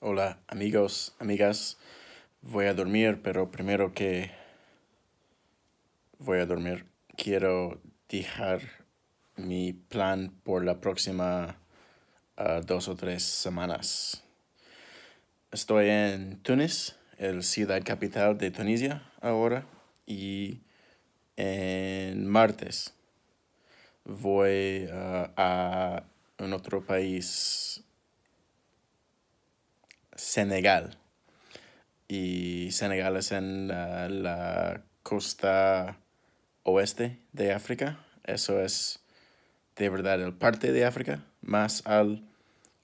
Hola amigos, amigas. Voy a dormir, pero primero que voy a dormir, quiero dejar mi plan por la próxima ah, dos o tres semanas. Estoy en Túnez, el ciudad capital de Tunisia ahora, y en martes voy ah, a otro país Senegal. Y Senegal es en la, costa oeste de África. Eso es de verdad el parte de África, más al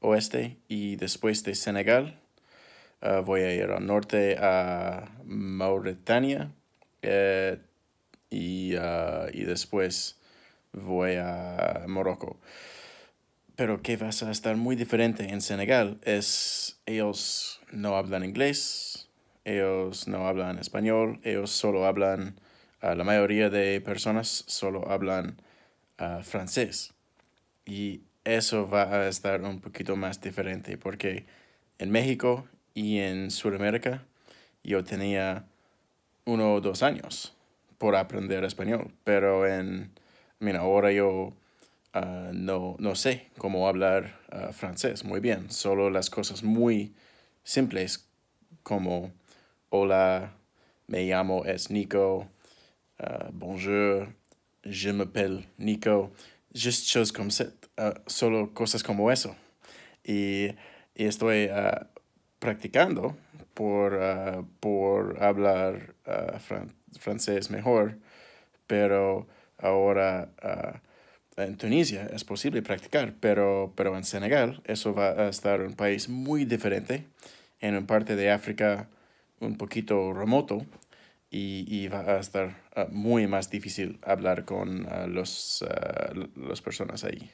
oeste. Y después de Senegal, ah, voy a ir al norte a Mauritania. Eh, y, ah, y después voy a Morocco pero que vas a estar muy diferente en Senegal es ellos no hablan inglés, ellos no hablan español, ellos solo hablan, ah, la mayoría de personas solo hablan ah, francés. Y eso va a estar un poquito más diferente porque en México y en Sudamérica yo tenía uno o dos años por aprender español, pero en, mira, ahora yo Ah, no, no sé cómo hablar ah, francés muy bien, solo las cosas muy simples como hola, me llamo es Nico, ah, bonjour, je m'appelle Nico, just choses comme ça, solo cosas como eso. Y, estoy practicando por, por hablar francés mejor, pero ahora en Tunisia es posible practicar, pero, pero en Senegal eso va a estar un país muy diferente, en una parte de África un poquito remoto y, va a estar ah, muy más difícil hablar con ah, las ah, personas ahí.